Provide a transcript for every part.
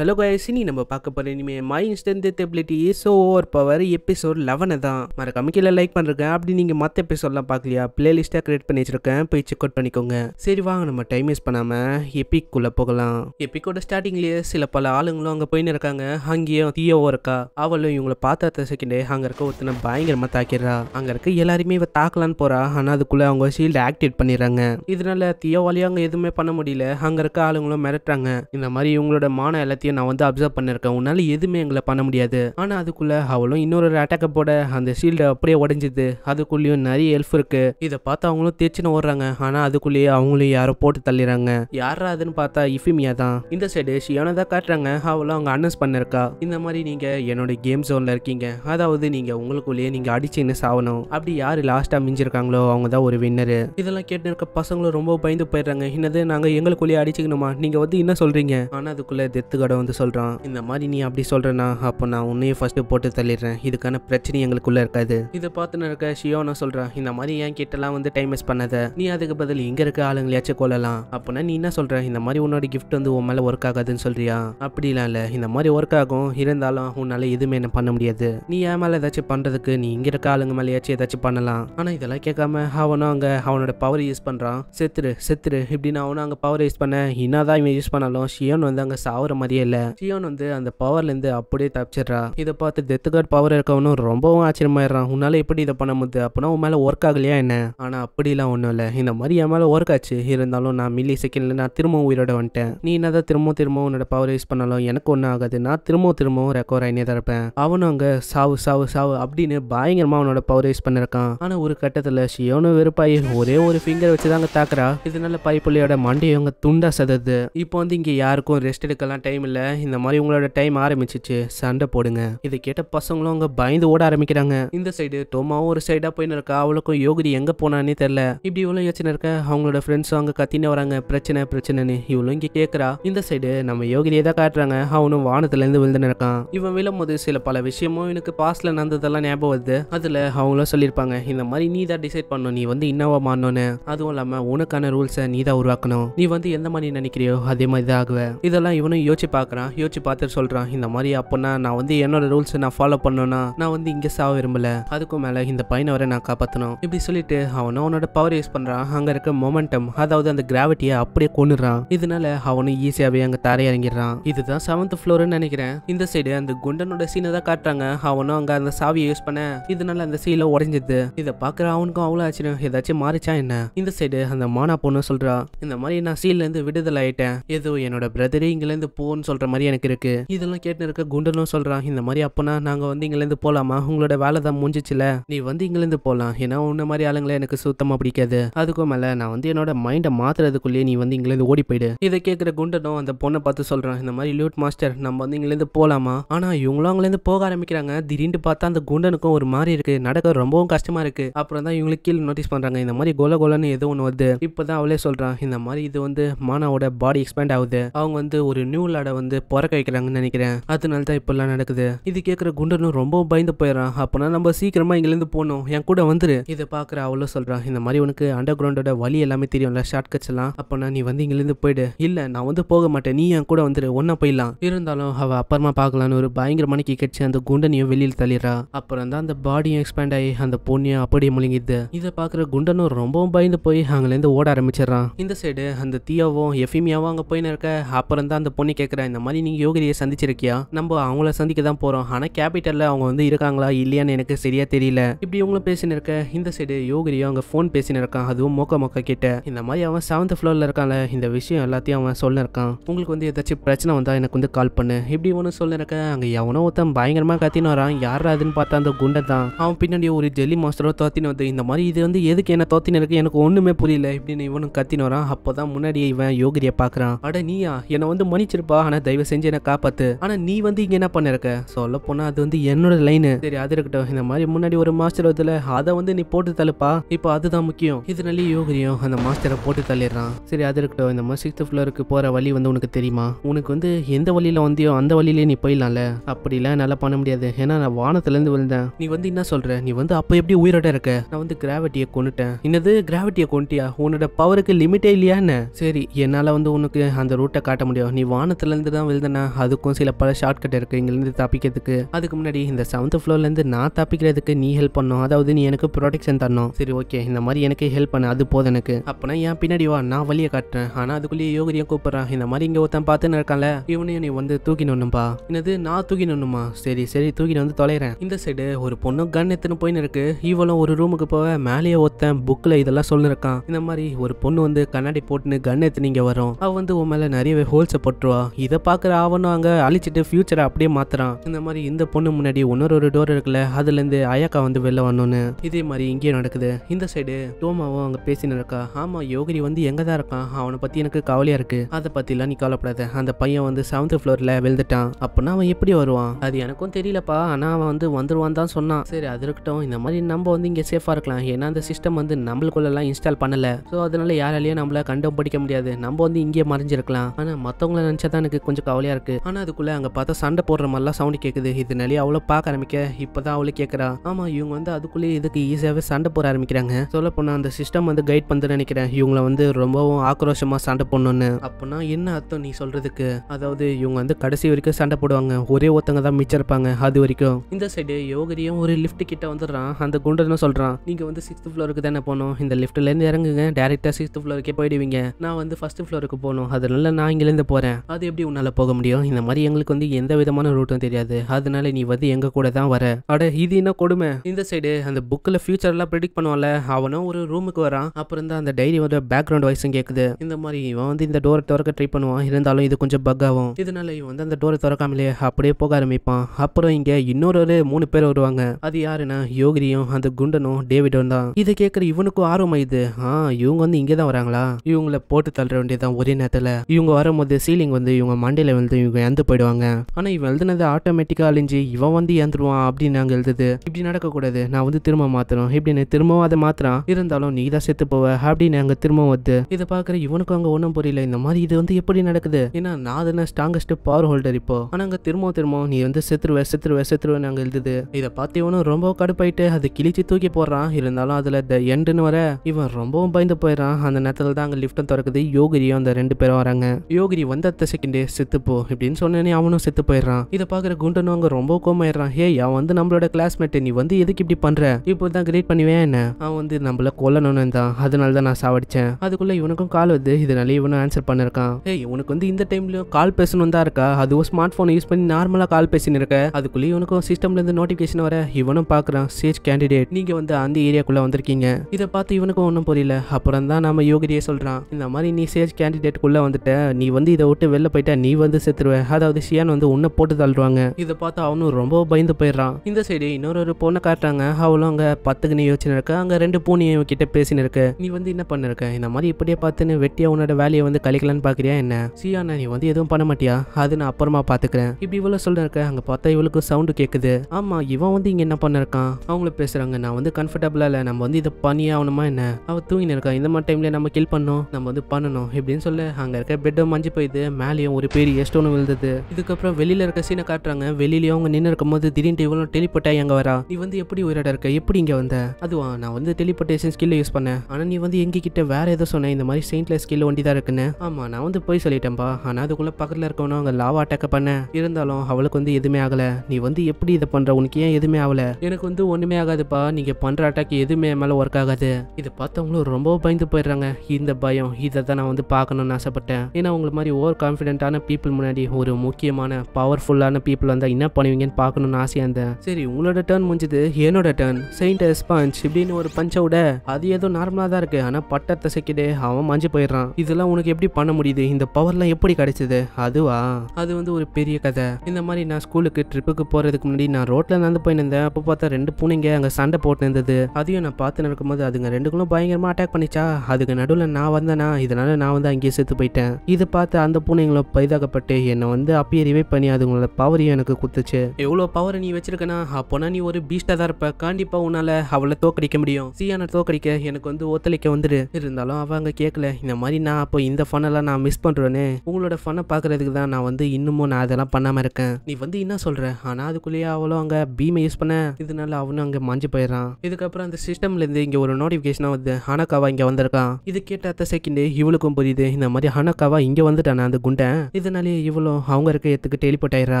hello guys இனி நம்ம பார்க்க போகிற இனிமேல் my instant death ability so over power episode லெவனை தான் மறக்காம கீழே லைக் பண்ணுறேன் அப்படி நீங்கள் மற்ற எபிசோட்லாம் பார்க்கலையா பிளேலிஸ்ட்டாக கிரியேட் பண்ணி வச்சிருக்கேன் போய் செக் அவுட் பண்ணிக்கோங்க சரி வாங்க நம்ம டைம் வேஸ்ட் பண்ணாமல் எபிக்குள்ளே போகலாம் எப்பிக்கோட ஸ்டார்டிங்லேயே சில பல ஆளுங்களும் அங்கே போயின்னு இருக்காங்க அங்கேயும் தீயோவும் இருக்கா அவளும் இவங்களை பார்த்த செகண்டே அங்கே இருக்க ஒருத்தனை பயங்கரமாக தாக்கிடுறா அங்கே இருக்க எல்லாருமே இவ தாக்கலான்னு போகிறா ஆனால் அதுக்குள்ளே அவங்க ஷீல்டு ஆக்டிவேட் பண்ணிடுறாங்க இதனால தீயோவாலையும் அங்கே எதுவுமே பண்ண முடியல அங்கே இருக்க ஆளுங்களும் மிரட்டுறாங்க இந்த மாதிரி இவங்களோட மான எல்லாத்தையும் எல்லாத்தையும் நான் வந்து அப்சர்வ் பண்ணியிருக்கேன் உன்னால் எதுவுமே எங்களை பண்ண முடியாது ஆனால் அதுக்குள்ளே அவளும் இன்னொரு அட்டாக்கை போட அந்த ஷீல்டு அப்படியே உடஞ்சிது அதுக்குள்ளேயும் நிறைய ஹெல்ப் இருக்குது இதை பார்த்து அவங்களும் தேச்சுன்னு ஓடுறாங்க ஆனால் அதுக்குள்ளேயே அவங்களும் யாரோ போட்டு தள்ளிடுறாங்க யாரா அதுன்னு பார்த்தா இஃபிமியா தான் இந்த சைடு ஷியானை தான் காட்டுறாங்க அவளும் அவங்க அனௌன்ஸ் பண்ணிருக்கா இந்த மாதிரி நீங்கள் என்னோட கேம் ஜோனில் இருக்கீங்க அதாவது நீங்கள் உங்களுக்குள்ளேயே நீங்கள் என்ன சாவணும் அப்படி யார் லாஸ்ட்டாக மிஞ்சிருக்காங்களோ அவங்க தான் ஒரு வின்னரு இதெல்லாம் கேட்டு இருக்க பசங்களும் ரொம்ப பயந்து போயிடுறாங்க என்னது நாங்கள் எங்களுக்குள்ளேயே அடிச்சுக்கணுமா நீங்கள் வந்து என்ன சொல்கிறீங்க ஆனால் அதுக்குள்ளே டெத்து ஃப்ரெண்டோட வந்து சொல்கிறான் இந்த மாதிரி நீ அப்படி சொல்றேன்னா அப்போ நான் உன்னையும் ஃபர்ஸ்ட் போட்டு தள்ளிடுறேன் இதுக்கான பிரச்சனை எங்களுக்குள்ளே இருக்காது இதை பார்த்து இருக்க ஷியோனா சொல்கிறான் இந்த மாதிரி என் கிட்டலாம் வந்து டைம் வேஸ்ட் பண்ணாத நீ அதுக்கு பதில் இங்கே இருக்க ஆளுங்களையாச்சும் கொள்ளலாம் அப்போனா நீ என்ன சொல்ற இந்த மாதிரி உன்னோட கிஃப்ட் வந்து உன் மேலே ஒர்க் ஆகாதுன்னு சொல்றியா அப்படிலாம் இல்ல இந்த மாதிரி ஒர்க் ஆகும் இருந்தாலும் உன்னால எதுவுமே என்ன பண்ண முடியாது நீ என் மேலே ஏதாச்சும் பண்றதுக்கு நீ இங்கே இருக்க ஆளுங்க மேலேயாச்சும் ஏதாச்சும் பண்ணலாம் ஆனால் இதெல்லாம் கேட்காம அவனும் அங்கே அவனோட பவர் யூஸ் பண்ணுறான் செத்துரு செத்துரு இப்படின்னு அவனும் அங்கே பவர் யூஸ் பண்ண என்னதான் இவன் யூஸ் பண்ணாலும் ஷியோன் வந்து அங்கே சாவுற மாதிரியே முடியல சியோன் வந்து அந்த பவர்ல இருந்து அப்படியே தப்பிச்சிடுறா இதை பார்த்து டெத்து கார்டு பவர் இருக்கவனும் ரொம்பவும் ஆச்சரியமாயிடுறான் உன்னால எப்படி இதை பண்ண முடியுது அப்படின்னா உன் மேல ஒர்க் ஆகலையா என்ன ஆனா அப்படிலாம் ஒன்றும் இல்லை இந்த மாதிரி என் மேலே ஒர்க் ஆச்சு இருந்தாலும் நான் மில்லி செகண்ட்ல நான் திரும்பவும் உயிரோட வந்துட்டேன் நீ என்னதான் திரும்பவும் திரும்பவும் உன்னோட பவர் யூஸ் பண்ணாலும் எனக்கு ஒன்றும் ஆகாது நான் திரும்பவும் திரும்பவும் ரெக்கவர் ஆகினே தான் இருப்பேன் அவனும் அங்க சாவு சாவு சாவு அப்படின்னு பயங்கரமா அவனோட பவர் யூஸ் பண்ணிருக்கான் ஆனா ஒரு கட்டத்துல ஷியோனும் வெறுப்பாயி ஒரே ஒரு ஃபிங்கர் வச்சு தாங்க தாக்குறா இதனால பைப்புள்ளியோட மண்டையை அவங்க துண்டா சதது இப்போ வந்து இங்க யாருக்கும் ரெஸ்ட் எடுக்கலாம் டைம் இல்ல இந்த மாதிரி உங்களோட டைம் ஆரம்பிச்சிச்சு சண்டை போடுங்க இதை கேட்ட பசங்களும் அங்கே பயந்து ஓட ஆரம்பிக்கிறாங்க இந்த சைடு டோமாவும் ஒரு சைடாக போயின்னு இருக்கா அவளுக்கும் யோகி எங்கே போனானே தெரியல இப்படி இவ்வளோ யோசனை இருக்க அவங்களோட ஃப்ரெண்ட்ஸும் அங்கே கத்தின்னு வராங்க பிரச்சனை பிரச்சனைன்னு இவ்வளோ இங்கே கேக்குறா இந்த சைடு நம்ம யோகி தான் காட்டுறாங்க அவனும் வானத்துலேருந்து விழுந்து இருக்கான் இவன் விழும்போது சில பல விஷயமும் எனக்கு பாஸ்டில் நடந்ததெல்லாம் ஞாபகம் வருது அதில் அவங்களும் சொல்லியிருப்பாங்க இந்த மாதிரி நீ தான் டிசைட் பண்ணணும் நீ வந்து இன்னவா மாறணும்னு அதுவும் இல்லாமல் உனக்கான ரூல்ஸை நீ தான் உருவாக்கணும் நீ வந்து எந்த மாதிரி நினைக்கிறியோ அதே மாதிரி தான் ஆகுவ இதெல்லாம் இவனும் யோசிச்சு பார்க்குறான் யோசிச்சு பார்த்துட்டு சொல்கிறான் இந்த மாதிரி அப்போனா நான் வந்து என்னோட ரூல்ஸை நான் ஃபாலோ பண்ணேன்னா நான் வந்து இங்கே சாவ விரும்பல அதுக்கும் மேலே இந்த பையனை வரை நான் காப்பாற்றணும் இப்படி சொல்லிட்டு அவனும் அவனோட பவர் யூஸ் பண்ணுறான் அங்கே இருக்க மொமெண்டம் அதாவது அந்த கிராவிட்டியை அப்படியே கொண்டுறான் இதனால அவனும் ஈஸியாகவே அங்கே தரையை இறங்கிடுறான் இதுதான் செவன்த் ஃப்ளோர்னு நினைக்கிறேன் இந்த சைடு அந்த குண்டனோட சீனை தான் காட்டுறாங்க அவனும் அங்கே அந்த சாவியை யூஸ் பண்ண இதனால அந்த சீலை உடஞ்சிது இதை பார்க்குற அவனுக்கும் அவ்வளோ ஆச்சரியம் ஏதாச்சும் மாறிச்சா என்ன இந்த சைடு அந்த மானா பொண்ணு சொல்கிறா இந்த மாதிரி நான் சீல்லேருந்து விடுதலை ஆயிட்டேன் ஏதோ என்னோட பிரதரே இங்கேருந்து போன்னு சொல்கிற மாதிரி எனக்கு இருக்குது இதெல்லாம் கேட்டு இருக்க குண்டனும் சொல்கிறான் இந்த மாதிரி அப்போனா நாங்கள் வந்து இங்கேருந்து போகலாமா உங்களோட வேலை தான் முடிஞ்சிச்சுல நீ வந்து இங்கேருந்து போகலாம் ஏன்னா உன்ன மாதிரி ஆளுங்களை எனக்கு சுத்தமாக பிடிக்காது அதுக்கும் மேலே நான் வந்து என்னோட மைண்டை மாற்றுறதுக்குள்ளேயே நீ வந்து இங்கேருந்து ஓடி போயிடு இதை கேட்குற குண்டனும் அந்த பொண்ணை பார்த்து சொல்கிறான் இந்த மாதிரி லியூட் மாஸ்டர் நம்ம வந்து இங்கேருந்து போகலாமா ஆனால் இவங்களும் அங்கேருந்து போக ஆரம்பிக்கிறாங்க திடீர்னு பார்த்தா அந்த குண்டனுக்கும் ஒரு மாதிரி இருக்குது நடக்க ரொம்பவும் கஷ்டமாக இருக்குது அப்புறம் தான் இவங்களுக்கு கீழே நோட்டீஸ் பண்ணுறாங்க இந்த மாதிரி கோல கோலன்னு ஏதோ ஒன்று வருது இப்போ தான் அவளே சொல்கிறான் இந்த மாதிரி இது வந்து மானாவோட பாடி எக்ஸ்பேண்ட் ஆகுது அவங்க வந்து ஒரு நியூ லாடை வந்து பிறக்க வைக்கிறாங்கன்னு நினைக்கிறேன் அதனால தான் இப்பெல்லாம் நடக்குது இது கேட்குற குண்டனும் ரொம்ப பயந்து போயிடறான் அப்போனா நம்ம சீக்கிரமாக இங்கேருந்து போகணும் என் கூட வந்துரு இதை பார்க்குற அவ்வளோ சொல்கிறான் இந்த மாதிரி உனக்கு அண்டர் கிரவுண்டோட வழி எல்லாமே தெரியும்ல ஷார்ட் கட்ஸ் எல்லாம் அப்போனா நீ வந்து இங்கேருந்து போயிடு இல்லை நான் வந்து போக மாட்டேன் நீ என் கூட வந்துரு ஒன்றா போயிடலாம் இருந்தாலும் அவள் அப்புறமா பார்க்கலான்னு ஒரு பயங்கரமான கிக்கட்சி அந்த குண்டனையும் வெளியில் தள்ளிடுறா அப்புறம் தான் அந்த பாடியும் எக்ஸ்பேண்ட் ஆகி அந்த பொண்ணையும் அப்படியே முழுங்கிது இதை பார்க்குற குண்டனும் ரொம்பவும் பயந்து போய் அங்கேருந்து ஓட ஆரம்பிச்சிடறான் இந்த சைடு அந்த தீயாவும் எஃபிமியாவும் அங்கே போயின்னு இருக்க அப்புறம் தான் அந்த பொண்ணு கேட்குறேன் இந்த மாதிரி நீங்கள் யோகிரியை சந்திச்சிருக்கியா நம்ம அவங்கள சந்திக்க தான் போகிறோம் ஆனால் கேபிட்டலில் அவங்க வந்து இருக்காங்களா இல்லையான்னு எனக்கு சரியாக தெரியல இப்படி இவங்களும் பேசினு இந்த சைடு யோகிரியோ அவங்க ஃபோன் பேசினு இருக்கான் அதுவும் மொக்க மொக்க கிட்ட இந்த மாதிரி அவன் செவன்த் ஃப்ளோரில் இருக்கான்ல இந்த விஷயம் எல்லாத்தையும் அவன் சொல்லிருக்கான் இருக்கான் உங்களுக்கு வந்து ஏதாச்சும் பிரச்சனை வந்தால் எனக்கு வந்து கால் பண்ணு இப்படி ஒன்று சொல்லிருக்க அங்கே எவனோ ஒருத்தன் பயங்கரமாக கத்தின்னு வரான் யார் அதுன்னு பார்த்தா அந்த குண்டை தான் அவன் பின்னாடி ஒரு ஜெல்லி மாஸ்டரோ தோத்தின்னு வந்து இந்த மாதிரி இது வந்து எதுக்கு என்ன தோத்தின்னு எனக்கு ஒன்றுமே புரியல இப்படின்னு இவனும் கத்தின்னு வரான் அப்போ தான் இவன் யோகிரியை பார்க்குறான் அட நீயா என்னை வந்து மன்னிச்சிருப்பா ஆனா தயவு செஞ்சு என்ன காப்பாத்து ஆனா நீ வந்து இங்க என்ன பண்ணிருக்க சொல்ல போனா அது வந்து என்னோட லைனு சரி அது இருக்கட்டும் இந்த மாதிரி முன்னாடி ஒரு மாஸ்டர் வருதுல அதை வந்து நீ போட்டு தள்ளுப்பா இப்போ அதுதான் முக்கியம் இதனாலே யோகரியம் அந்த மாஸ்டரை போட்டு தள்ளிடுறான் சரி அது இருக்கட்டும் இந்த மாதிரி சிக்ஸ்த் ஃப்ளோருக்கு போற வழி வந்து உனக்கு தெரியுமா உனக்கு வந்து எந்த வழியில வந்தியோ அந்த வழியிலே நீ போயிடலாம்ல அப்படிலாம் என்னால பண்ண முடியாது ஏன்னா நான் வானத்துல இருந்து விழுந்தேன் நீ வந்து என்ன சொல்ற நீ வந்து அப்ப எப்படி உயிரோட இருக்க நான் வந்து கிராவிட்டியை கொண்டுட்டேன் என்னது கிராவிட்டியை கொண்டுட்டியா உன்னோட பவருக்கு லிமிட்டே இல்லையா என்ன சரி என்னால வந்து உனக்கு அந்த ரூட்டை காட்ட முடியும் நீ வானத்துல இங்கேருந்து தான் விழுந்தேன்னா அதுக்கும் சில பல ஷார்ட்கட் இருக்கு இங்கிலிருந்து தப்பிக்கிறதுக்கு அதுக்கு முன்னாடி இந்த செவன்த் ஃப்ளோர்லேருந்து நான் தப்பிக்கிறதுக்கு நீ ஹெல்ப் பண்ணும் அதாவது நீ எனக்கு ப்ரொடெக்ஷன் தரணும் சரி ஓகே இந்த மாதிரி எனக்கு ஹெல்ப் பண்ண அது போதும் எனக்கு அப்பனா என் பின்னாடி வா நான் வழியை காட்டுறேன் ஆனால் அதுக்குள்ளேயே யோகரியும் கூப்பிட்றான் இந்த மாதிரி இங்கே ஒருத்தன் பார்த்துன்னு இருக்கான்ல இவனையும் நீ வந்து நோண்ணும்பா என்னது நான் நோண்ணுமா சரி சரி தூக்கி வந்து தொலைகிறேன் இந்த சைடு ஒரு பொண்ணு கன் எத்தனை போயின்னு இருக்கு இவளும் ஒரு ரூமுக்கு போக மேலேயே ஒருத்தன் புக்கில் இதெல்லாம் சொல்லிருக்கான் இந்த மாதிரி ஒரு பொண்ணு வந்து கண்ணாடி போட்டுன்னு கன் எத்தனை இங்கே வரும் அவள் வந்து உன் மேலே நிறையவே ஹோல்ஸை போட்டுருவா இது இதை பார்க்குற ஆவணம் அங்கே அழிச்சிட்டு ஃபியூச்சரை அப்படியே மாற்றுறான் இந்த மாதிரி இந்த பொண்ணு முன்னாடி இன்னொரு ஒரு டோர் இருக்குல்ல அதுலேருந்து அயக்கா வந்து வெளில வரணும்னு இதே மாதிரி இங்கேயும் நடக்குது இந்த சைடு டோமாவும் அங்கே பேசினு இருக்கா ஆமாம் யோகிரி வந்து எங்கே தான் இருக்கான் அவனை பற்றி எனக்கு கவலையாக இருக்குது அதை பற்றிலாம் நீ கவலைப்படாத அந்த பையன் வந்து செவன்த் ஃப்ளோரில் விழுந்துட்டான் அப்படின்னா அவன் எப்படி வருவான் அது எனக்கும் தெரியலப்பா ஆனால் அவன் வந்து வந்துருவான் தான் சொன்னான் சரி அது இருக்கட்டும் இந்த மாதிரி நம்ம வந்து இங்கே சேஃபாக இருக்கலாம் ஏன்னா அந்த சிஸ்டம் வந்து நம்மளுக்குள்ளெல்லாம் இன்ஸ்டால் பண்ணலை ஸோ அதனால யாராலையும் நம்மளை கண்டு படிக்க முடியாது நம்ம வந்து இங்கே மறைஞ்சிருக்கலாம் ஆனால் மற்றவங்கள நினச்சா தான் எனக்கு கொஞ்சம் கவலையாக இருக்குது ஆனால் அதுக்குள்ளே அங்கே பார்த்தா சண்டை போடுற மாதிரிலாம் சவுண்ட் கேட்குது இது நிலைய அவ்வளோ பார்க்க ஆரம்பிக்க இப்போ தான் கேக்குறா ஆமா ஆமாம் இவங்க வந்து அதுக்குள்ளேயே இதுக்கு ஈஸியாகவே சண்டை போட ஆரம்பிக்கிறாங்க சொல்ல போனா அந்த சிஸ்டம் வந்து கைட் பண்ணு நினைக்கிறேன் இவங்களை வந்து ரொம்பவும் ஆக்ரோஷமாக சண்டை போடணும்னு அப்பனா என்ன அர்த்தம் நீ சொல்கிறதுக்கு அதாவது இவங்க வந்து கடைசி வரைக்கும் சண்டை போடுவாங்க ஒரே ஒருத்தங்க தான் மிச்சம் இருப்பாங்க அது வரைக்கும் இந்த சைடு யோகரியும் ஒரு லிப்ட் கிட்ட வந்துடுறான் அந்த குண்டனும் சொல்கிறான் நீங்கள் வந்து சிக்ஸ்த் ஃப்ளோருக்கு தானே போனோம் இந்த இருந்து இறங்குங்க டேரெக்டாக சிக்ஸ்த் ஃபுளோருக்கே போயிடுவீங்க நான் வந்து ஃபர்ஸ்ட் ஃப்ளோருக்கு போகணும் அதனால நான் இங்கேருந்து போகிறேன் அது எப்படி உன்னால் போக முடியும் இந்த மாதிரி எங்களுக்கு வந்து எந்த விதமான ரூட்டும் தெரியாது அதனால நீ வந்து எங்க கூட தான் வர அட இது என்ன கொடுமை இந்த சைடு அந்த புக்கில் ஃபியூச்சர்லாம் ப்ரிடிக் பண்ணுவான்ல அவனும் ஒரு ரூமுக்கு வரான் அப்புறம் தான் அந்த டைரியோட பேக்ரவுண்ட் வாய்ஸும் கேட்குது இந்த மாதிரி இவன் வந்து இந்த டோரை திறக்க ட்ரை பண்ணுவான் இருந்தாலும் இது கொஞ்சம் பக் ஆகும் இதனால இவன் வந்து அந்த டோரை திறக்காமலே அப்படியே போக ஆரம்பிப்பான் அப்புறம் இங்கே இன்னொரு ஒரு மூணு பேர் வருவாங்க அது யாருன்னா யோகிரியும் அந்த குண்டனும் டேவிடும் தான் இதை கேட்குற இவனுக்கும் ஆர்வம் இது ஆ இவங்க வந்து இங்கே தான் வராங்களா இவங்கள போட்டு தள்ளுற வேண்டியதான் ஒரே நேரத்தில் இவங்க வரும்போது சீலிங் வந்து இவங்க மண்டையில் எழுந்து இவங்க இறந்து போயிடுவாங்க ஆனால் இவன் எழுதுனது ஆட்டோமேட்டிக்காக அழிஞ்சு இவன் வந்து இறந்துருவான் அப்படின்னு நாங்கள் எழுதுது இப்படி நடக்கக்கூடாது நான் வந்து திரும்ப மாத்திரம் இப்படின்னு திரும்பவும் அதை மாத்திரம் இருந்தாலும் நீ தான் செத்து போவ அப்படின்னு அங்கே திரும்பவும் வந்து இதை பார்க்குற இவனுக்கு அங்கே ஒன்றும் புரியல இந்த மாதிரி இது வந்து எப்படி நடக்குது ஏன்னா நான் தானே ஸ்ட்ராங்கஸ்ட் பவர் ஹோல்டர் இப்போ ஆனால் அங்கே திரும்ப திரும்ப நீ வந்து செத்துருவ செத்துருவ செத்துருவேன் நாங்கள் எழுதுது இதை பார்த்து இவனும் ரொம்ப கடுப்பாயிட்டு அது கிழிச்சு தூக்கி போடுறான் இருந்தாலும் அதில் த எண்டுன்னு வர இவன் ரொம்பவும் பயந்து போயிடறான் அந்த நேரத்தில் தான் அங்கே லிஃப்ட்டும் திறக்குது யோகிரியும் அந்த ரெண்டு பேரும் வராங்க யோகிரி வந்த செகண்ட் செகண்டே செத்துப்போ இப்படின்னு சொன்னேனே அவனும் செத்து போயிடுறான் இதை பார்க்குற குண்டனும் அங்க ரொம்ப கோமாயிடுறான் ஹே அவன் வந்து நம்மளோட கிளாஸ்மேட் நீ வந்து எதுக்கு இப்படி பண்ற இப்போ தான் பண்ணுவேன் என்ன அவன் வந்து நம்மள கொல்லணும்னு தான் அதனால தான் நான் சாவடிச்சேன் அதுக்குள்ள இவனுக்கும் கால் வந்து இதனால இவனும் ஆன்சர் பண்ணிருக்கான் ஏய் இவனுக்கு வந்து இந்த டைம்லயும் கால் பேசணும் தான் இருக்கா அதுவும் ஸ்மார்ட் போனை யூஸ் பண்ணி நார்மலா கால் பேசினிருக்க இருக்க இவனுக்கும் சிஸ்டம்ல இருந்து நோட்டிபிகேஷன் வர இவனும் பாக்குறான் சேஜ் கேண்டிடேட் நீங்க வந்து அந்த ஏரியாக்குள்ள வந்திருக்கீங்க இதை பார்த்து இவனுக்கும் ஒன்றும் புரியல அப்புறம் தான் நம்ம யோகிரியே சொல்றான் இந்த மாதிரி நீ சேஜ் கேண்டிடேட் குள்ள வந்துட்ட நீ வந்து இதை விட்டு வெளில போயிட்ட நீ வந்து செத்துருவ அதாவது ஷியான் வந்து உன்னை போட்டு தள்ளுவாங்க இதை பார்த்து அவனும் ரொம்ப பயந்து போயிடுறான் இந்த சைடு இன்னொரு பொண்ணை காட்டுறாங்க அவளும் அங்க பத்துக்கு நீ யோசனை இருக்க அங்க ரெண்டு பூனியும் கிட்ட பேசினு நீ வந்து என்ன பண்ணிருக்க இந்த மாதிரி இப்படியே பார்த்துன்னு வெட்டியா உன்னோட வேலையை வந்து கழிக்கலான்னு பாக்குறியா என்ன சியானா நீ வந்து எதுவும் பண்ண மாட்டியா அது நான் அப்புறமா பாத்துக்கிறேன் இப்படி இவ்வளவு சொல்லிருக்க அங்க பார்த்தா இவளுக்கு சவுண்டு கேக்குது ஆமா இவன் வந்து இங்க என்ன பண்ணிருக்கான் அவங்களும் பேசுறாங்க நான் வந்து கம்ஃபர்டபுளா இல்ல நம்ம வந்து இதை பண்ணி ஆகணுமா என்ன அவ தூங்கினு இருக்கா இந்த மாதிரி டைம்ல நம்ம கில் பண்ணும் நம்ம வந்து பண்ணணும் இப்படின்னு சொல்ல அங்க இருக்க பெட்டும் மஞ்சு போயிது மேலேயும் ஒரு பெரிய ஸ்டோன் விழுந்தது இதுக்கப்புறம் வெளியில இருக்க சீனை காட்டுறாங்க வெளியிலயே அவங்க நின்று இருக்கும் போது திடீர்னு இவ்வளவு டெலிபட்டா எங்க வரா நீ வந்து எப்படி உயிரிட இருக்க எப்படி இங்க வந்த அதுவா நான் வந்து டெலிபட்டேஷன் ஸ்கில் யூஸ் பண்ணேன் ஆனா நீ வந்து எங்க கிட்ட வேற ஏதோ சொன்ன இந்த மாதிரி செயின்ட்ல ஸ்கில் வண்டிதான் தான் இருக்குன்னு ஆமா நான் வந்து போய் சொல்லிட்டேன்பா ஆனா அதுக்குள்ள பக்கத்துல இருக்கவனும் அவங்க லாவா அட்டாக் பண்ண இருந்தாலும் அவளுக்கு வந்து எதுவுமே ஆகல நீ வந்து எப்படி இதை பண்ற உனக்கு ஏன் எதுவுமே ஆகல எனக்கு வந்து ஒண்ணுமே ஆகாதுப்பா நீங்க பண்ற அட்டாக் எதுவுமே மேல ஒர்க் ஆகாது இதை பார்த்தவங்களும் ரொம்ப பயந்து போயிடுறாங்க இந்த பயம் இதை தான் நான் வந்து பார்க்கணும்னு ஆசைப்பட்டேன் ஏன்னா உங்களுக்கு மாதிரி ஓவர் கான்ஃபிடென்ட்டான பவர்ஃபுல்லான பீப்புள் முன்னாடி ஒரு முக்கியமான பவர்ஃபுல்லான பீப்புள் வந்தால் என்ன பண்ணுவீங்கன்னு பார்க்கணும்னு ஆசையாக இருந்தேன் சரி உங்களோட டேர்ன் முடிஞ்சது என்னோட டேர்ன் செயின்ட் எஸ்பான்ச் இப்படின்னு ஒரு பஞ்சை விட அது ஏதோ நார்மலாக தான் இருக்குது ஆனால் பட்டத்தை செக்கிட்டு அவன் மஞ்சு போயிடுறான் இதெல்லாம் உனக்கு எப்படி பண்ண முடியுது இந்த பவர்லாம் எப்படி கிடைச்சது அதுவா அது வந்து ஒரு பெரிய கதை இந்த மாதிரி நான் ஸ்கூலுக்கு ட்ரிப்புக்கு போகிறதுக்கு முன்னாடி நான் ரோட்டில் நடந்து போயிருந்தேன் அப்போ பார்த்தா ரெண்டு பூனைங்க அங்கே சண்டை போட்டு இருந்தது அதையும் நான் பார்த்து நடக்கும்போது அதுங்க ரெண்டுக்குள்ளும் பயங்கரமாக அட்டாக் பண்ணிச்சா அதுக்கு நடுவில் நான் வந்தேனா இதனால நான் வந்து அங்கேயே செத்து போயிட்டேன் இதை பார்த்து அந்த பூனைங்களும் பரிதாகப்பட்டு என்னை வந்து அப்பயே ரிவைவ் பண்ணி உங்களோட பவரையும் எனக்கு குத்துச்சு எவ்வளோ பவர் நீ வச்சிருக்கனா அப்போனா நீ ஒரு பீஸ்டா தான் இருப்ப கண்டிப்பாக உன்னால அவளை தோக்கடிக்க முடியும் சீயான தோக்கடிக்க எனக்கு வந்து ஒத்துழைக்க வந்துடு இருந்தாலும் அங்க கேட்கல இந்த மாதிரி நான் அப்போ இந்த ஃபனெல்லாம் நான் மிஸ் பண்ணுறேன்னு உங்களோட ஃபனை பார்க்குறதுக்கு தான் நான் வந்து இன்னமும் நான் அதெல்லாம் பண்ணாமல் இருக்கேன் நீ வந்து என்ன சொல்கிற ஆனால் அதுக்குள்ளேயே அவளும் அங்கே பீமை யூஸ் பண்ண இதனால அவனும் அங்கே மஞ்சு போயிடறான் இதுக்கப்புறம் அந்த சிஸ்டம்லேருந்து இங்கே ஒரு நோட்டிஃபிகேஷனாக வந்து ஹனக்காவா இங்கே வந்திருக்கான் இது கேட்ட அத்த செகண்டு இவளுக்கும் புரியுது இந்த மாதிரி ஹனக்காவா இங்கே வந்துட்டானே அந்த குண்டன் இதனாலேயே இவளும் அவங்க இருக்க ஏத்துக்கு டெலிபோர்ட் ஆயிரா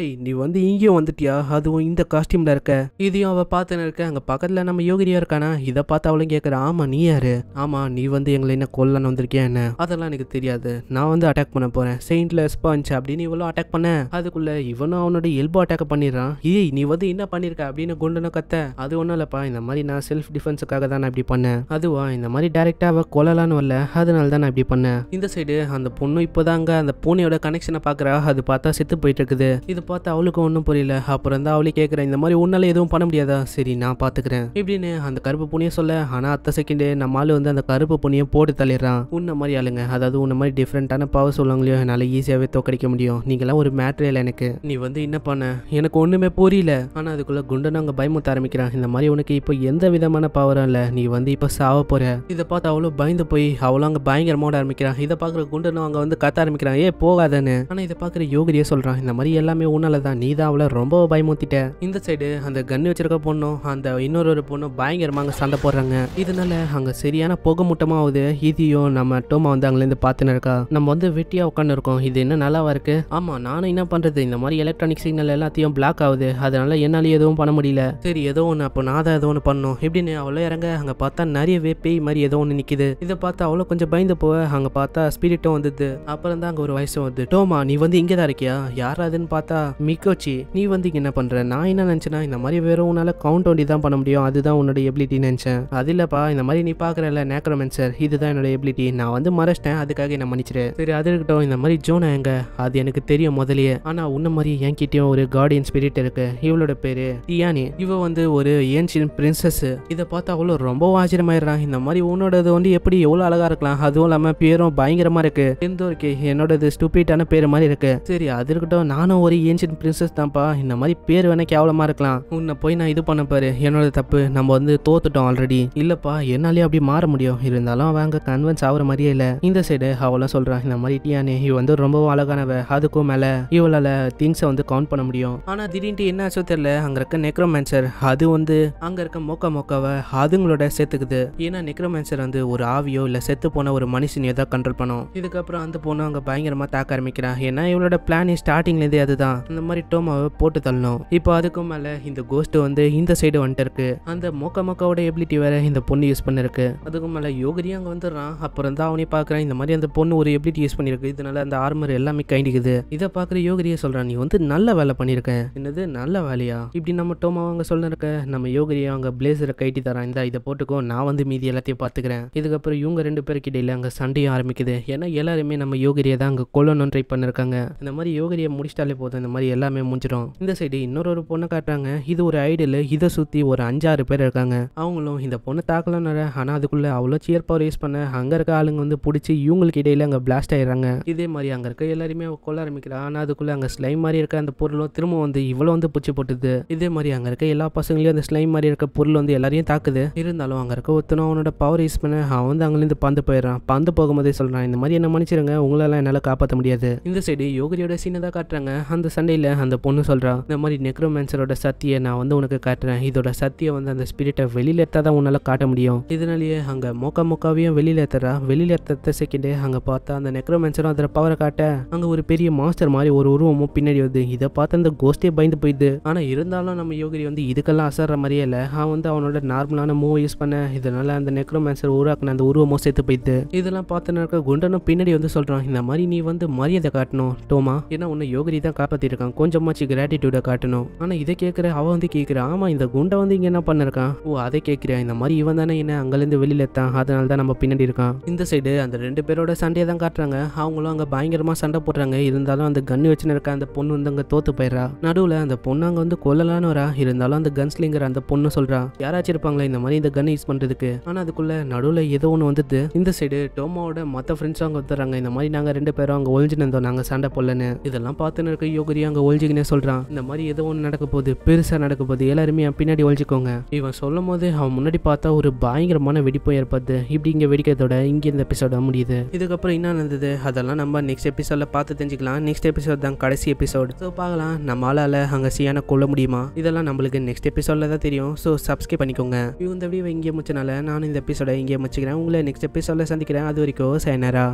ஏய் நீ வந்து இங்கேயும் வந்துட்டியா அதுவும் இந்த காஸ்டியூம்ல இருக்க இதையும் அவ பார்த்துன்னு இருக்க அங்க பக்கத்துல நம்ம யோகிரியா இருக்கானா இதை பார்த்து அவளும் கேட்கற ஆமா நீ யாரு ஆமா நீ வந்து எங்களை என்ன கொல்லன்னு வந்திருக்கியா என்ன அதெல்லாம் எனக்கு தெரியாது நான் வந்து அட்டாக் பண்ண போறேன் செயின்ட்ல ஸ்பான்ச் அப்படின்னு இவளும் அட்டாக் பண்ண அதுக்குள்ள இவனும் அவனோட எல்போ அட்டாக் பண்ணிடுறான் ஏய் நீ வந்து என்ன பண்ணிருக்க அப்படின்னு குண்டனும் கத்த அது ஒண்ணும் இல்லைப்பா இந்த மாதிரி நான் செல்ஃப் டிஃபென்ஸுக்காக தான் நான் இப்படி பண்ணேன் அதுவா இந்த மாதிரி டேரெக்டாக அவள் கொல்லலான்னு வரல அதனால தான் நான் இப்படி பண்ணேன் இந்த சைடு அந்த பொண்ணு இப்போதாங்க அந்த பூனையோட கனெக்ஷனை பார்க்குறா அது பார்த்தா செத்து போயிட்டு இருக்குது இது பார்த்து அவளுக்கு ஒன்றும் புரியல அப்புறம் தான் அவளே கேட்குறேன் இந்த மாதிரி உன்னால எதுவும் பண்ண முடியாதா சரி நான் பார்த்துக்கிறேன் இப்படின்னு அந்த கருப்பு புனியை சொல்ல ஆனால் அத்தை செகண்ட் நம்ம ஆள் வந்து அந்த கருப்பு புனியை போட்டு தள்ளிடுறான் உன்ன மாதிரி ஆளுங்க அதாவது உன்ன மாதிரி டிஃப்ரெண்ட்டான பவர் சொல்லுவாங்களோ என்னால் ஈஸியாகவே தோக்கடிக்க முடியும் நீங்களாம் ஒரு மேட்ரியல் எனக்கு நீ வந்து என்ன பண்ண எனக்கு ஒன்றுமே புரியல ஆனால் அதுக்குள்ளே குண்டனை அங்கே பயமுத்த ஆரம்பிக்கிறான் இந்த மாதிரி உனக்கு இப்போ எந்த விதமான பவரும் இல்லை நீ வந்து இப்போ சாவ போகிற இதை பார்த்து அவ்வளோ பயந்து போய் அவ்வளோ அங்கே பயங்கரமாக ஆரம்பிக்கிறான் இதை பார்க்குற குண்டனும் அங்கே வந்து கத்த ஆரம்பிக்கிறான் ஏ போகாத கதைன்னு ஆனால் இதை பார்க்குற யோகிரியே சொல்கிறான் இந்த மாதிரி எல்லாமே உன்னால தான் நீ தான் அவளை ரொம்ப பயமுத்திட்ட இந்த சைடு அந்த கன்னு வச்சிருக்க பொண்ணும் அந்த இன்னொரு ஒரு பொண்ணும் பயங்கரமாக சண்டை போடுறாங்க இதனால அங்கே சரியான புகை மூட்டமாக ஆகுது இதையும் நம்ம டோமா வந்து அங்கேருந்து பார்த்துன்னு இருக்கா நம்ம வந்து வெட்டியாக உட்காந்துருக்கோம் இது என்ன நல்லாவா இருக்கு ஆமாம் நானும் என்ன பண்ணுறது இந்த மாதிரி எலக்ட்ரானிக் சிக்னல் எல்லாத்தையும் பிளாக் ஆகுது அதனால என்னாலே எதுவும் பண்ண முடியல சரி ஏதோ ஒன்று அப்போ நான் தான் ஏதோ ஒன்று பண்ணும் எப்படின்னு அவ்வளோ இறங்க அங்கே பார்த்தா நிறையவே பேய் மாதிரி ஏதோ ஒன்று நிற்கிது இதை பார்த்தா அவ்வளோ கொஞ்சம் பயந்து போக அங்கே பார்த்தா ஸ்பிரிட்டும் வந்தது அப்புறம் தான் அங்கே ஒரு வயசு வந்து கேட்குது டோமா நீ வந்து இங்கே தான் இருக்கியா யாராதுன்னு பார்த்தா மிக்கோச்சி நீ வந்து இங்கே என்ன பண்ற நான் என்ன நினச்சேன்னா இந்த மாதிரி வெறும் உன்னால கவுண்ட் ஒண்டி தான் பண்ண முடியும் அதுதான் உன்னோட எபிலிட்டி நினைச்சேன் அது இல்லப்பா இந்த மாதிரி நீ பார்க்குறல சார் இதுதான் என்னோட எபிலிட்டி நான் வந்து மறைச்சிட்டேன் அதுக்காக என்ன மன்னிச்சிரு சரி அது இருக்கட்டும் இந்த மாதிரி ஜோனா எங்க அது எனக்கு தெரியும் முதலியே ஆனா உன்ன மாதிரி என்கிட்டயும் ஒரு கார்டியன் ஸ்பிரிட் இருக்கு இவளோட பேரு தியானி இவ வந்து ஒரு ஏன்சியன் பிரின்சஸ் இதை பார்த்தா அவ்வளோ ரொம்ப ஆச்சரியமாயிடுறான் இந்த மாதிரி உன்னோடது வந்து எப்படி எவ்வளோ அழகா இருக்கலாம் அதுவும் இல்லாமல் பேரும் பயங்கரமா இருக்கு எந்த இருக்கு என்னோடது ஸ்டூபிட் ஹைலைட்டான பேர் மாதிரி இருக்கு சரி அது இருக்கட்டும் நானும் ஒரு ஏன்ஷியன் பிரின்சஸ் தான்ப்பா இந்த மாதிரி பேர் வேணா கேவலமா இருக்கலாம் உன்னை போய் நான் இது பண்ண பாரு என்னோட தப்பு நம்ம வந்து தோத்துட்டோம் ஆல்ரெடி இல்லப்பா என்னாலயே அப்படி மாற முடியும் இருந்தாலும் அங்க கன்வென்ஸ் ஆகுற மாதிரியே இல்ல இந்த சைடு அவளும் சொல்றான் இந்த மாதிரி டியானே இவ வந்து ரொம்பவும் அழகானவ அதுக்கும் மேல இவளால திங்ஸை வந்து கவுண்ட் பண்ண முடியும் ஆனா திடீர்னு என்ன ஆச்சோ தெரியல அங்க இருக்க நெக்ரோமேன்சர் அது வந்து அங்க இருக்க மோக்க மோக்காவை அதுங்களோட சேர்த்துக்குது ஏன்னா நெக்ரோமேன்சர் வந்து ஒரு ஆவியோ இல்ல செத்து போன ஒரு மனுஷனையோ தான் கண்ட்ரோல் பண்ணும் இதுக்கப்புறம் அந்த பொண்ணு அங்க பயங்கரமா தாக்க பார்க்க ஆரம்பிக்கிறான் ஏன்னா இவளோட பிளானே ஸ்டார்டிங்லேருந்தே அதுதான் இந்த மாதிரி டோமாவை போட்டு தள்ளணும் இப்போ அதுக்கும் மேலே இந்த கோஸ்ட் வந்து இந்த சைடு வந்துட்டு இருக்கு அந்த மோக்க மொக்காவோட எபிலிட்டி வேற இந்த பொண்ணு யூஸ் பண்ணிருக்கு அதுக்கும் மேலே யோகரி அங்கே வந்துடுறான் அப்புறம் தான் அவனே பார்க்குறான் இந்த மாதிரி அந்த பொண்ணு ஒரு எபிலிட்டி யூஸ் பண்ணியிருக்கு இதனால அந்த ஆர்மர் எல்லாமே கைண்டிக்குது இதை பார்க்குற யோகரியே சொல்கிறான் நீ வந்து நல்ல வேலை பண்ணியிருக்கேன் என்னது நல்ல வேலையா இப்படி நம்ம டோமாவை அங்கே சொல்லிருக்க நம்ம யோகரியை அவங்க பிளேசரை கைட்டி தரான் இந்த இதை போட்டுக்கோ நான் வந்து மீதி எல்லாத்தையும் பார்த்துக்கிறேன் இதுக்கப்புறம் இவங்க ரெண்டு பேருக்கு இடையில அங்கே சண்டையும் ஆரம்பிக்குது ஏன்னா எல்லாருமே நம்ம யோகரியை தான் அங்கே கொல்லணும் பண்ணணும்னு ட்ரை பண்ணிருக்காங்க இந்த மாதிரி யோகரியை முடிச்சிட்டாலே போதும் இந்த மாதிரி எல்லாமே முடிஞ்சிடும் இந்த சைடு இன்னொரு ஒரு பொண்ணை காட்டுறாங்க இது ஒரு ஐடியில் இதை சுற்றி ஒரு அஞ்சாறு பேர் இருக்காங்க அவங்களும் இந்த பொண்ணு தாக்கலாம் ஆனால் அதுக்குள்ளே அவ்வளோ சியர் பவர் யூஸ் பண்ண அங்கே இருக்க ஆளுங்க வந்து பிடிச்சி இவங்களுக்கு இடையில அங்கே பிளாஸ்ட் ஆயிடுறாங்க இதே மாதிரி அங்கே இருக்க எல்லாருமே கொள்ள ஆரம்பிக்கிறா ஆனால் அதுக்குள்ளே அங்கே ஸ்லைம் மாதிரி இருக்க அந்த பொருளும் திரும்ப வந்து இவ்வளோ வந்து பிடிச்சி போட்டுது இதே மாதிரி அங்கே இருக்க எல்லா பசங்களையும் அந்த ஸ்லைம் மாதிரி இருக்க பொருள் வந்து எல்லாரையும் தாக்குது இருந்தாலும் அங்கே இருக்க ஒத்தனும் அவனோட பவர் யூஸ் பண்ண அவன் வந்து அங்கேருந்து பந்து போயிடுறான் பந்து போகும்போதே சொல்கிறான் இந்த மாதிரி என்ன மன்னிச்சிருங்க உங்களால் என்னால் காப்பாற்ற முடியாது முடியாது இந்த சைடு யோகரியோட சீனை தான் காட்டுறாங்க அந்த சண்டையில் அந்த பொண்ணு சொல்கிறா இந்த மாதிரி நெக்ரோமேன்சரோட சத்திய நான் வந்து உனக்கு காட்டுறேன் இதோட சத்தியை வந்து அந்த ஸ்பிரிட்டை வெளியில் எடுத்தா தான் உன்னால் காட்ட முடியும் இதனாலேயே அங்கே மோக்கா மோக்காவையும் வெளியில் எடுத்துறா வெளியில் எத்த செகண்டே அங்கே பார்த்தா அந்த நெக்ரோமேன்சரும் அதோட பவரை காட்ட அங்கே ஒரு பெரிய மாஸ்டர் மாதிரி ஒரு உருவமும் பின்னாடி வருது இதை பார்த்து அந்த கோஸ்டே பயந்து போயிடுது ஆனால் இருந்தாலும் நம்ம யோகரி வந்து இதுக்கெல்லாம் அசர்ற மாதிரியே இல்லை அவன் வந்து அவனோட நார்மலான மூவ் யூஸ் பண்ண இதனால அந்த நெக்ரோமேன்சர் உருவாக்குன அந்த உருவமும் சேர்த்து போயிடுது இதெல்லாம் பார்த்து நடக்க குண்டனும் பின்னாடி வந்து சொல்கிறான் இந்த மாதிரி நீ வந்து மரியாதை காட்டணும் டோமா ஏன்னா உன்னை யோகரி தான் காப்பாத்திருக்கான் கொஞ்சமாச்சு கிராட்டிடியூட காட்டணும் ஆனா இதை கேட்கிற அவ வந்து கேக்குற ஆமா இந்த குண்டை வந்து இங்க என்ன பண்ணிருக்கான் ஓ அதை கேட்கிறியா இந்த மாதிரி இவன் தானே என்ன இருந்து வெளியில தான் அதனால தான் நம்ம பின்னாடி இருக்கான் இந்த சைடு அந்த ரெண்டு பேரோட சண்டையை தான் காட்டுறாங்க அவங்களும் அங்க பயங்கரமா சண்டை போடுறாங்க இருந்தாலும் அந்த கன் வச்சுன்னு இருக்க அந்த பொண்ணு வந்து அங்க தோத்து போயிடுறா நடுவுல அந்த பொண்ணு அங்க வந்து கொல்லலான்னு வரா இருந்தாலும் அந்த கன் ஸ்லிங்கர் அந்த பொண்ணு சொல்றா யாராச்சும் இருப்பாங்களா இந்த மாதிரி இந்த கன் யூஸ் பண்றதுக்கு ஆனா அதுக்குள்ள நடுவுல ஏதோ ஒன்று வந்துட்டு இந்த சைடு டோமாவோட மற்ற ஃப்ரெண்ட்ஸும் அவங்க வந்துடுறாங்க இந்த மாதிரி நாங்கள் ரெண்டு பேரும் அங்கே ஒழிஞ்சு நினைச்சிட்டு இருந்தோம் நாங்கள் சண்டை போடலன்னு இதெல்லாம் பார்த்துன்னு இருக்க யோகரி அங்கே ஒழிஞ்சிக்கினே சொல்கிறான் இந்த மாதிரி ஏதோ ஒன்று நடக்க போகுது பெருசாக நடக்க போகுது எல்லாருமே என் பின்னாடி ஒழிச்சிக்கோங்க இவன் சொல்லும் போது அவன் முன்னாடி பார்த்தா ஒரு பயங்கரமான வெடிப்பு ஏற்படுது இப்படி இங்கே வெடிக்கிறதோட இங்கே இந்த எபிசோட முடியுது இதுக்கப்புறம் என்ன நடந்தது அதெல்லாம் நம்ம நெக்ஸ்ட் எபிசோடில் பார்த்து தெரிஞ்சுக்கலாம் நெக்ஸ்ட் எபிசோட் தான் கடைசி எபிசோட் ஸோ பார்க்கலாம் நம்மளால் அங்கே சியான கொள்ள முடியுமா இதெல்லாம் நம்மளுக்கு நெக்ஸ்ட் எபிசோடில் தான் தெரியும் ஸோ சப்ஸ்கிரைப் பண்ணிக்கோங்க இவங்க இந்த வீடியோ இங்கே முடிச்சனால நான் இந்த எபிசோட இங்கே முடிச்சுக்கிறேன் உங்களை நெக்ஸ்ட் எபிசோடில் சந்திக்கிறேன் அது வரைக்கும் சைனரா